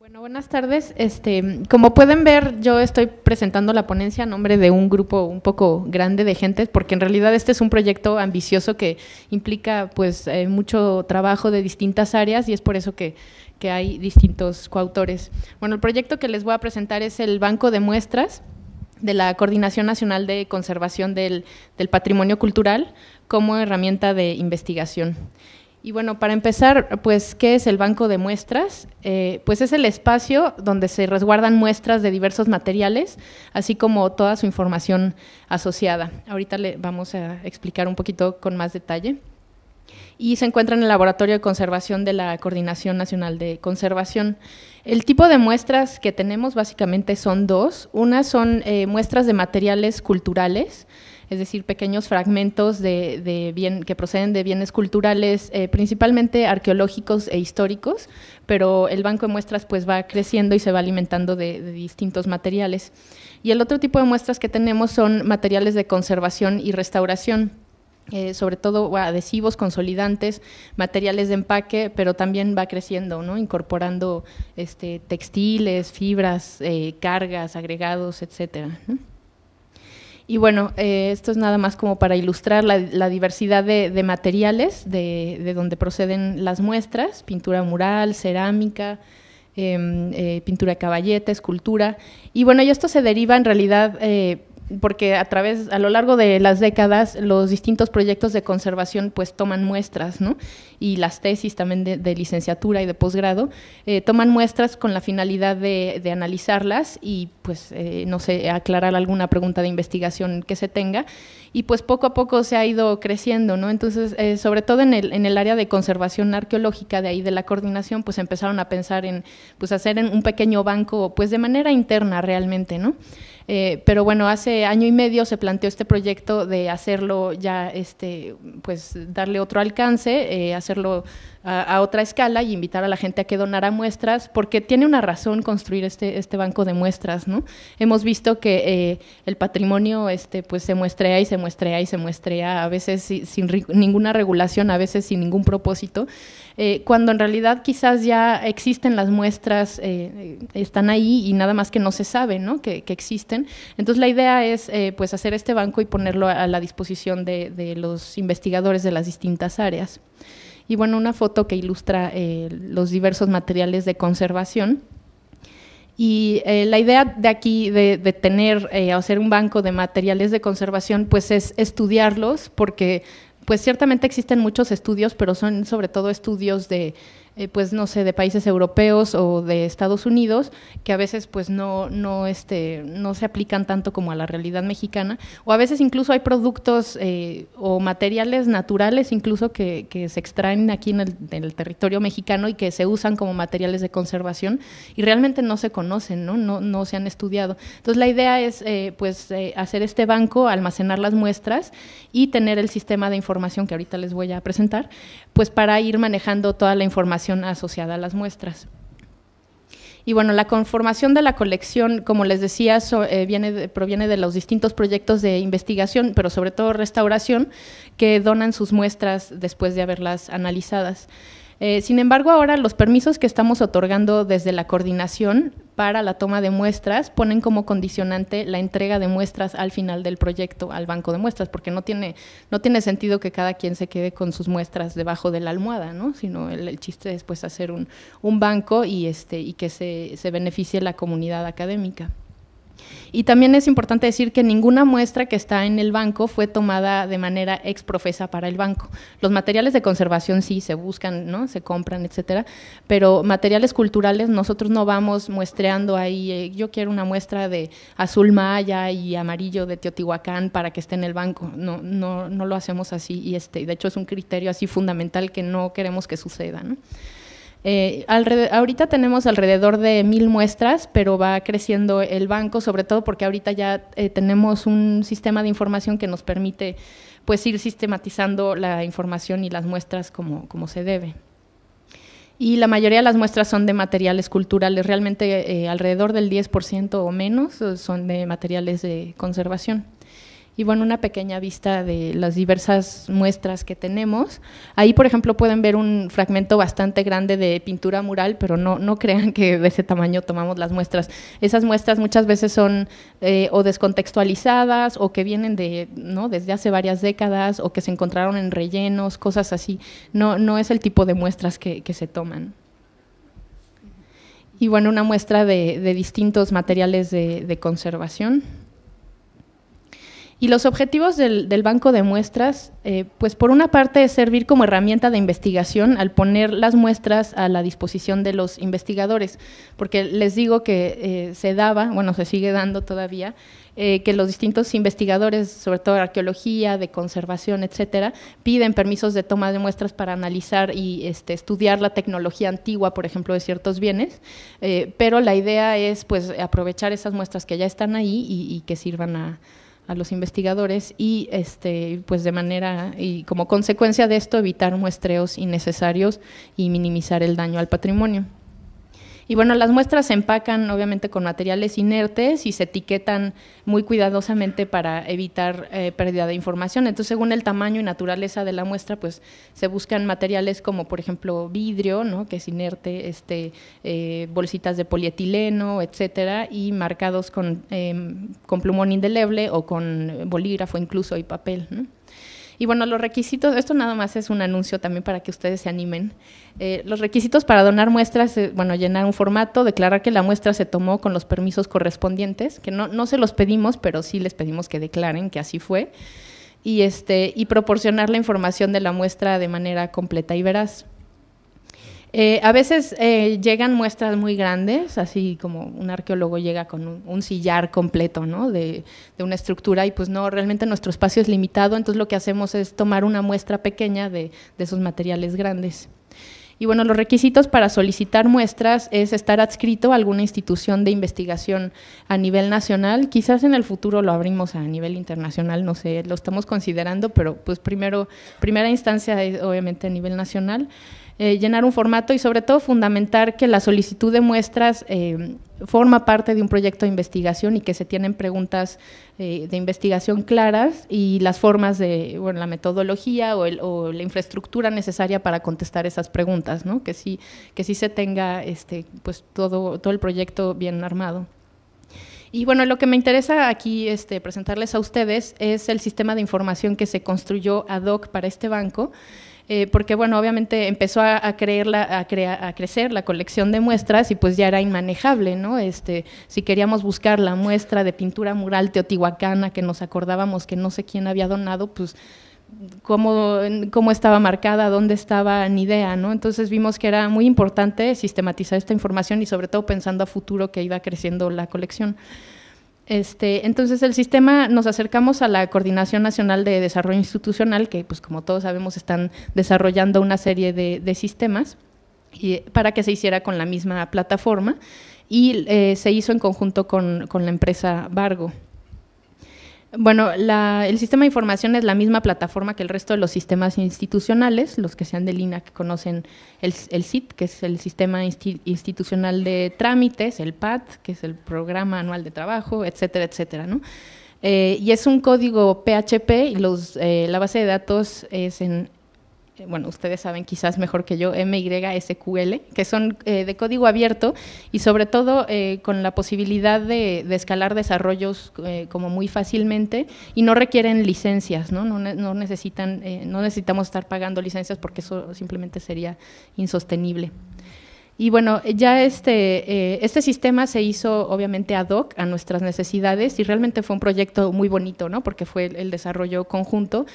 Bueno, buenas tardes. Este, como pueden ver, yo estoy presentando la ponencia a nombre de un grupo un poco grande de gente, porque en realidad este es un proyecto ambicioso que implica pues eh, mucho trabajo de distintas áreas y es por eso que, hay distintos coautores. Bueno, el proyecto que les voy a presentar es el Banco de Muestras de la Coordinación Nacional de Conservación del, del Patrimonio Cultural como herramienta de investigación. Y bueno, para empezar, pues, ¿qué es el banco de muestras? Eh, pues es el espacio donde se resguardan muestras de diversos materiales, así como toda su información asociada. Ahorita le vamos a explicar un poquito con más detalle. Y se encuentra en el Laboratorio de Conservación de la Coordinación Nacional de Conservación. El tipo de muestras que tenemos básicamente son dos. una son eh, muestras de materiales culturales, es decir, pequeños fragmentos que proceden de bienes culturales, eh, principalmente arqueológicos e históricos, pero el banco de muestras pues va creciendo y se va alimentando de, distintos materiales. Y el otro tipo de muestras que tenemos son materiales de conservación y restauración. Eh, sobre todo adhesivos, consolidantes, materiales de empaque, pero también va creciendo, ¿no? incorporando este, textiles, fibras, eh, cargas, agregados, etcétera. Y bueno, eh, esto es nada más como para ilustrar la, diversidad de, materiales de, donde proceden las muestras, pintura mural, cerámica, em, eh, pintura de pintura escultura. Y bueno, y esto se deriva en realidad eh, porque a través, a lo largo de las décadas, los distintos proyectos de conservación pues toman muestras, ¿no? Y las tesis también de, licenciatura y de posgrado eh, toman muestras con la finalidad de, de analizarlas y pues, eh, no sé, aclarar alguna pregunta de investigación que se tenga. Y pues poco a poco se ha ido creciendo, ¿no? Entonces, eh, sobre todo en el, en el área de conservación arqueológica, de ahí de la coordinación, pues empezaron a pensar en, pues hacer un pequeño banco, pues de manera interna realmente, ¿no? Eh, pero bueno, hace año y medio se planteó este proyecto de hacerlo ya, este, pues darle otro alcance, eh, hacerlo a, otra escala y invitar a la gente a que donara muestras, porque tiene una razón construir este, este banco de muestras, ¿no? Hemos visto que eh, el patrimonio este, pues, se muestrea y se muestrea y se muestrea, a veces sin, ninguna regulación, a veces sin ningún propósito, eh, cuando en realidad quizás ya existen las muestras, eh, están ahí y nada más que no se sabe, Que, existen. Entonces la idea es pues hacer este banco y ponerlo a, la disposición de, de los investigadores de las distintas áreas. Y bueno, una foto que ilustra eh, los diversos materiales de conservación. Y eh, la idea de aquí, de, tener, eh, hacer un banco de materiales de conservación, pues es estudiarlos, porque pues ciertamente existen muchos estudios, pero son sobre todo estudios de eh, pues no sé, de países europeos o de Estados Unidos, que a veces pues no, no, este, no se aplican tanto como a la realidad mexicana, o a veces incluso hay productos eh, o materiales naturales incluso que, se extraen aquí en el, territorio mexicano y que se usan como materiales de conservación y realmente no se conocen, no, no, se han estudiado. Entonces la idea es eh, pues hacer este banco, almacenar las muestras y tener el sistema de información que ahorita les voy a presentar, pues para ir manejando toda la información asociada a las muestras. Y bueno, la conformación de la colección, como les decía, eh, proviene de los distintos proyectos de investigación, pero sobre todo restauración, que donan sus muestras después de haberlas analizadas. Eh, sin embargo, ahora los permisos que estamos otorgando desde la coordinación para la toma de muestras ponen como condicionante la entrega de muestras al final del proyecto al banco de muestras, porque no tiene, no tiene sentido que cada quien se quede con sus muestras debajo de la almohada, ¿no? sino el, chiste es pues, hacer un, un banco y, este, y que se, se beneficie la comunidad académica. Y también es importante decir que ninguna muestra que está en el banco fue tomada de manera exprofesa para el banco. Los materiales de conservación sí se buscan, ¿no? se compran, etcétera, pero materiales culturales nosotros no vamos muestreando ahí, eh, yo quiero una muestra de azul maya y amarillo de Teotihuacán para que esté en el banco. No, no, no lo hacemos así y este, de hecho es un criterio así fundamental que no queremos que suceda. ¿no? Eh, ahorita tenemos alrededor de mil muestras, pero va creciendo el banco, sobre todo porque ahorita ya eh, tenemos un sistema de información que nos permite pues ir sistematizando la información y las muestras como, se debe. Y la mayoría de las muestras son de materiales culturales, realmente eh, alrededor del 10% o menos son de materiales de conservación y bueno, una pequeña vista de las diversas muestras que tenemos. Ahí, por ejemplo, pueden ver un fragmento bastante grande de pintura mural, pero no, no crean que de ese tamaño tomamos las muestras. Esas muestras muchas veces son eh, o descontextualizadas o que vienen de, ¿no? desde hace varias décadas o que se encontraron en rellenos, cosas así. No, no es el tipo de muestras que, se toman y bueno, una muestra de, distintos materiales de conservación. Y los objetivos del, banco de muestras, eh, pues por una parte es servir como herramienta de investigación al poner las muestras a la disposición de los investigadores, porque les digo que eh, se daba, bueno, se sigue dando todavía, eh, que los distintos investigadores, sobre todo de arqueología, de conservación, etcétera, piden permisos de toma de muestras para analizar y este, estudiar la tecnología antigua, por ejemplo, de ciertos bienes, pero la idea es pues aprovechar esas muestras que ya están ahí y que sirvan a a los investigadores y este pues de manera y como consecuencia de esto evitar muestreos innecesarios y minimizar el daño al patrimonio. Y bueno, las muestras se empacan obviamente con materiales inertes y se etiquetan muy cuidadosamente para evitar eh, pérdida de información. Entonces, según el tamaño y naturaleza de la muestra, pues se buscan materiales como, por ejemplo, vidrio, ¿no? que es inerte, este, eh, bolsitas de polietileno, etcétera, y marcados em, con, plumón indeleble o con bolígrafo incluso y papel. Y bueno, los requisitos, esto nada más es un anuncio también para que ustedes se animen. Eh, los requisitos para donar muestras, eh, bueno, llenar un formato, declarar que la muestra se tomó con los permisos correspondientes, que no, no se los pedimos, pero sí les pedimos que declaren que así fue. Y, este, y proporcionar la información de la muestra de manera completa y veraz. Eh, a veces eh, llegan muestras muy grandes, así como un arqueólogo llega con un, sillar completo ¿no? de, una estructura y pues no, realmente nuestro espacio es limitado, entonces lo que hacemos es tomar una muestra pequeña de, esos materiales grandes. Y bueno, los requisitos para solicitar muestras es estar adscrito a alguna institución de investigación a nivel nacional. Quizás en el futuro lo abrimos a nivel internacional, no sé, lo estamos considerando, pero pues primero, primera instancia es obviamente a nivel nacional. Eh, llenar un formato y sobre todo fundamentar que la solicitud de muestras eh, forma parte de un proyecto de investigación y que se tienen preguntas eh, de investigación claras y las formas de, la metodología o, la infraestructura necesaria para contestar esas preguntas, ¿no? Que sí, que sí se tenga este, pues, todo, todo el proyecto bien armado. Y bueno, lo que me interesa aquí este, presentarles a ustedes es el sistema de información que se construyó ad hoc para este banco. Eh, porque bueno, obviamente empezó a, a, a, crecer la colección de muestras y pues ya era inmanejable, ¿no? Este, si queríamos buscar la muestra de pintura mural teotihuacana que nos acordábamos que no sé quién había donado, pues Cómo, cómo, estaba marcada, dónde estaba, ni idea, ¿no? Entonces vimos que era muy importante sistematizar esta información y sobre todo pensando a futuro que iba creciendo la colección. Este, entonces el sistema nos acercamos a la Coordinación Nacional de Desarrollo Institucional, que pues como todos sabemos están desarrollando una serie de, sistemas para que se hiciera con la misma plataforma y eh, se hizo en conjunto con la empresa Vargo. Bueno, el sistema de información es la misma plataforma que el resto de los sistemas institucionales, los que sean de Lina que conocen el, el SIT, que es el Sistema Institucional de Trámites, el PAT, que es el Programa Anual de Trabajo, etcétera, etcétera, ¿no? Eh, y es un código PHP y los, eh, la base de datos es en este, bueno, ustedes saben quizás mejor que yo, MYSQL, que son eh, de código abierto y sobre todo eh, con la posibilidad de, escalar desarrollos eh, como muy fácilmente y no requieren licencias, necesitan, no necesitamos estar pagando licencias porque eso simplemente sería insostenible. Y bueno, ya este, eh, este sistema se hizo obviamente ad hoc a nuestras necesidades y realmente fue un proyecto muy bonito, ¿no? Porque fue el, desarrollo conjunto.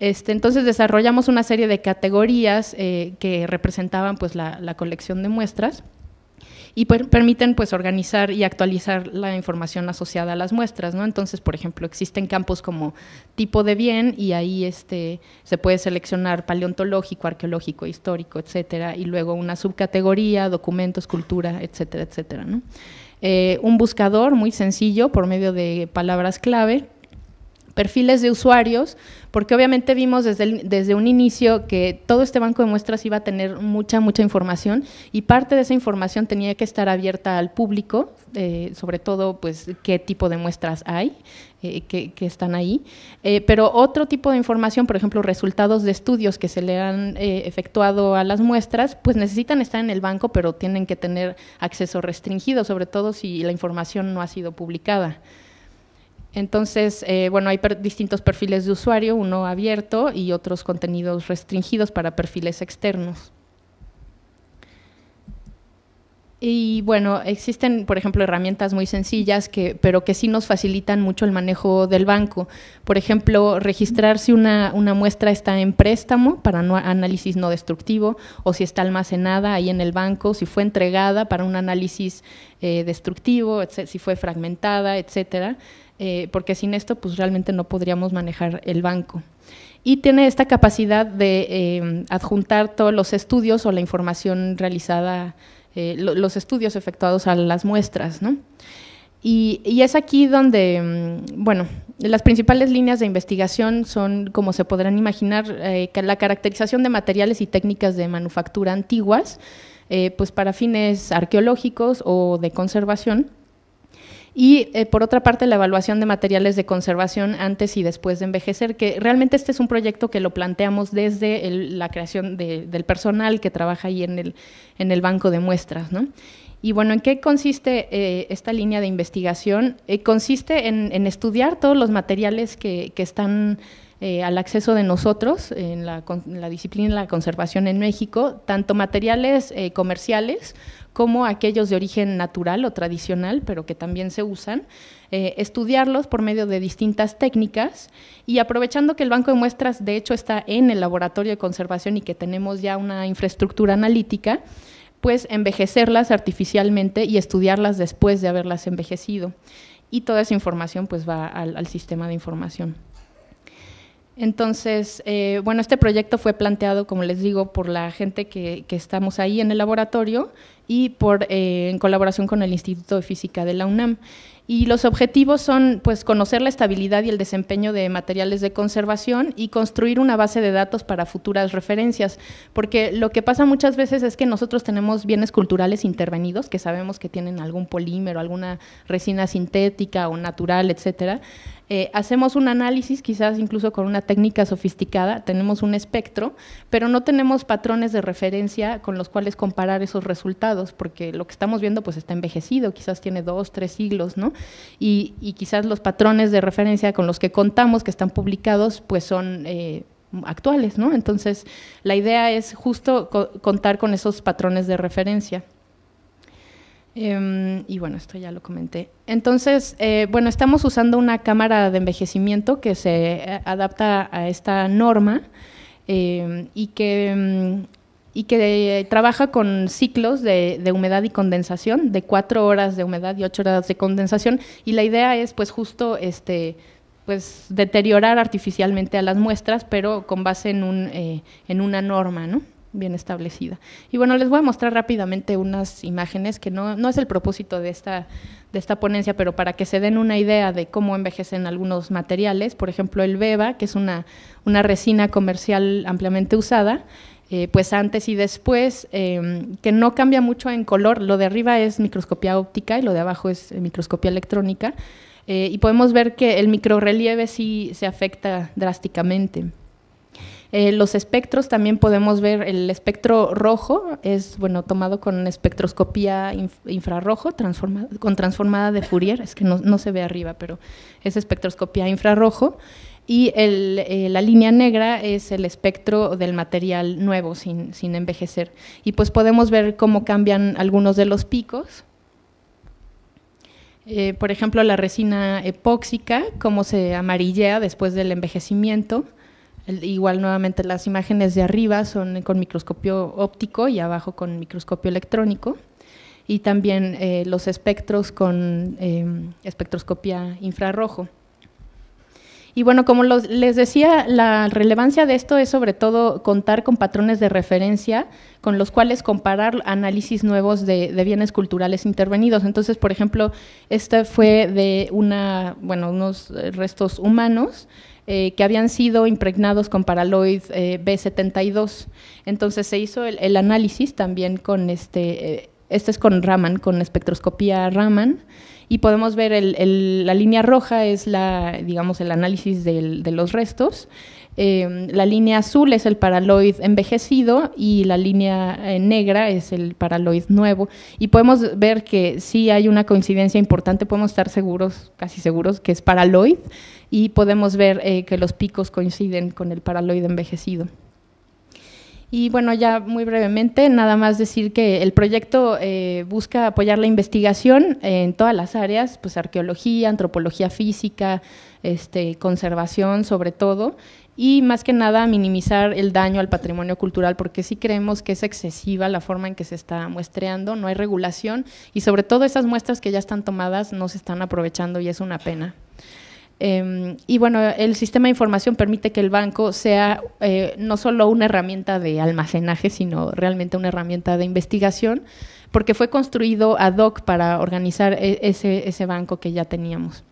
Este, entonces desarrollamos una serie de categorías eh, que representaban pues la colección de muestras y permiten pues organizar y actualizar la información asociada a las muestras, ¿no? Entonces, por ejemplo, existen campos como tipo de bien y ahí este se puede seleccionar paleontológico, arqueológico, histórico, etcétera, y luego una subcategoría, documentos, cultura, etcétera, etcétera, eh, un buscador muy sencillo por medio de palabras clave perfiles de usuarios, porque obviamente vimos desde, un inicio que todo este banco de muestras iba a tener mucha, mucha información y parte de esa información tenía que estar abierta al público, eh, sobre todo pues qué tipo de muestras hay, eh, que, están ahí, eh, pero otro tipo de información, por ejemplo, resultados de estudios que se le han eh, efectuado a las muestras, pues necesitan estar en el banco, pero tienen que tener acceso restringido, sobre todo si la información no ha sido publicada. Entonces, eh, bueno, hay distintos perfiles de usuario, uno abierto y otros contenidos restringidos para perfiles externos. Y bueno, existen, por ejemplo, herramientas muy sencillas, que, pero que sí nos facilitan mucho el manejo del banco. Por ejemplo, registrar si una, muestra está en préstamo para análisis no destructivo, o si está almacenada ahí en el banco, si fue entregada para un análisis eh, destructivo, si fue fragmentada, etcétera. Eh, porque sin esto pues realmente no podríamos manejar el banco. Y tiene esta capacidad de eh, adjuntar todos los estudios o la información realizada, eh, los estudios efectuados a las muestras. ¿no? Y, y, es aquí donde, mm, bueno, las principales líneas de investigación son, como se podrán imaginar, la caracterización de materiales y técnicas de manufactura antiguas, pues para fines arqueológicos o de conservación y eh, por otra parte, la evaluación de materiales de conservación antes y después de envejecer, que realmente este es un proyecto que lo planteamos desde la creación del personal que trabaja ahí en el, banco de muestras. ¿no? Y bueno, ¿en qué consiste eh, esta línea de investigación? Eh, consiste en, estudiar todos los materiales que, están al acceso de nosotros en la disciplina de la conservación en México, tanto materiales comerciales como aquellos de origen natural o tradicional, pero que también se usan, eh, estudiarlos por medio de distintas técnicas y aprovechando que el banco de muestras de hecho está en el laboratorio de conservación y que tenemos ya una infraestructura analítica, pues envejecerlas artificialmente y estudiarlas después de haberlas envejecido. Y toda esa información pues va al sistema de información. Entonces, eh, bueno, este proyecto fue planteado, como les digo, por la gente que, estamos ahí en el laboratorio y por, eh, en colaboración con el Instituto de Física de la UNAM y los objetivos son pues conocer la estabilidad y el desempeño de materiales de conservación y construir una base de datos para futuras referencias, porque lo que pasa muchas veces es que nosotros tenemos bienes culturales intervenidos que sabemos que tienen algún polímero, alguna resina sintética o natural, etcétera. Eh, hacemos un análisis, quizás incluso con una técnica sofisticada, tenemos un espectro, pero no tenemos patrones de referencia con los cuales comparar esos resultados, porque lo que estamos viendo pues está envejecido, quizás tiene dos, tres siglos, ¿no? y, quizás los patrones de referencia con los que contamos, que están publicados, pues son eh, actuales, ¿no? Entonces, la idea es justo contar con esos patrones de referencia. Em, y bueno, esto ya lo comenté. Entonces, eh, bueno, estamos usando una cámara de envejecimiento que se eh, adapta a esta norma em, y que em, y que eh, trabaja con ciclos de, humedad y condensación, de cuatro horas de humedad y ocho horas de condensación, y la idea es pues justo este pues deteriorar artificialmente a las muestras, pero con base en, un, eh, una norma, ¿no? bien establecida. Y bueno, les voy a mostrar rápidamente unas imágenes que no, es el propósito de esta, de esta ponencia, pero para que se den una idea de cómo envejecen algunos materiales, por ejemplo el beba, que es una, una resina comercial ampliamente usada, eh, pues antes y después, eh, que no cambia mucho en color. Lo de arriba es microscopía óptica y lo de abajo es eh, microscopía electrónica. y podemos ver que el microrelieve sí se afecta drásticamente. los espectros también podemos ver el espectro rojo, es bueno tomado con espectroscopía infrarrojo con transformada de Fourier, es que no, no, se ve arriba, pero es espectroscopía infrarrojo y eh, la línea negra es el espectro del material nuevo sin, envejecer. Y pues podemos ver cómo cambian algunos de los picos. Eh, por ejemplo, la resina epóxica, cómo se amarillea después del envejecimiento. igual nuevamente las imágenes de arriba son con microscopio óptico y abajo con microscopio electrónico. Y también eh, los espectros con espectroscopía infrarrojo. Y bueno, como les decía, la relevancia de esto es sobre todo contar con patrones de referencia con los cuales comparar análisis nuevos de, bienes culturales intervenidos. Entonces, por ejemplo, este fue de una, bueno, unos restos humanos eh, que habían sido impregnados con paraloid eh, B72. Entonces se hizo el, análisis también con este, eh, este es con Raman, con espectroscopía Raman. Y podemos ver la línea roja es la, digamos, el análisis de los restos. Eh, la línea azul es el paraloid envejecido y la línea eh, negra es el paraloid nuevo. Y podemos ver que sí hay una coincidencia importante, podemos estar seguros, casi seguros, que es paraloid y podemos ver eh, que los picos coinciden con el paraloid envejecido. Y bueno, ya muy brevemente, nada más decir que el proyecto eh, busca apoyar la investigación en todas las áreas, pues arqueología, antropología física, este, conservación sobre todo, y más que nada minimizar el daño al patrimonio cultural, porque sí creemos que es excesiva la forma en que se está muestreando, no hay regulación, y sobre todo esas muestras que ya están tomadas no se están aprovechando y es una pena. Em, y bueno, el sistema de información permite que el banco sea eh, no solo una herramienta de almacenaje, sino realmente una herramienta de investigación, porque fue construido ad hoc para organizar e, ese, banco que ya teníamos.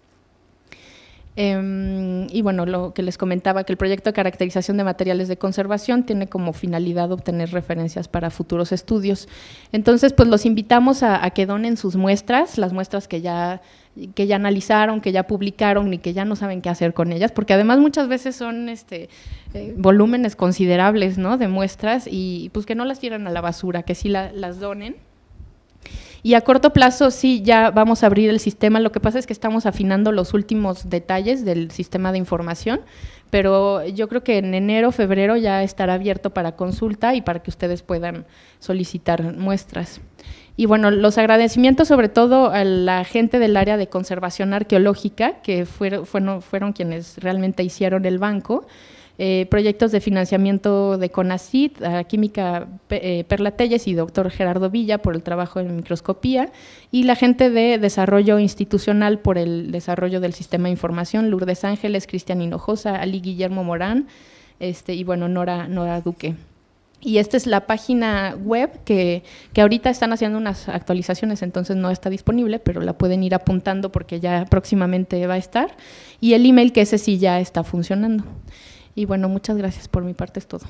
Em, y bueno, lo que les comentaba, que el proyecto de caracterización de materiales de conservación tiene como finalidad obtener referencias para futuros estudios. Entonces, pues los invitamos a que donen sus muestras, las muestras que ya que ya analizaron, que ya publicaron y que ya no saben qué hacer con ellas, porque además muchas veces son este, eh, volúmenes considerables ¿no? de muestras y pues que no las tiran a la basura, que sí las donen. Y a corto plazo sí, ya vamos a abrir el sistema. Lo que pasa es que estamos afinando los últimos detalles del sistema de información, pero yo creo que en enero, febrero ya estará abierto para consulta y para que ustedes puedan solicitar muestras. Y bueno, los agradecimientos sobre todo a la gente del área de conservación arqueológica, que fueron, fueron, quienes realmente hicieron el banco. Eh, proyectos de financiamiento de CONACIT, a Química eh, Perlatelles y doctor Gerardo Villa por el trabajo en microscopía, y la gente de desarrollo institucional por el desarrollo del sistema de información, Lourdes Ángeles, Cristian Hinojosa, Ali Guillermo Morán, este, y bueno, Nora, Nora Duque. Y esta es la página web que, ahorita están haciendo unas actualizaciones, entonces no está disponible, pero la pueden ir apuntando porque ya próximamente va a estar. Y el email que ese sí ya está funcionando. Y bueno, muchas gracias por mi parte, es todo.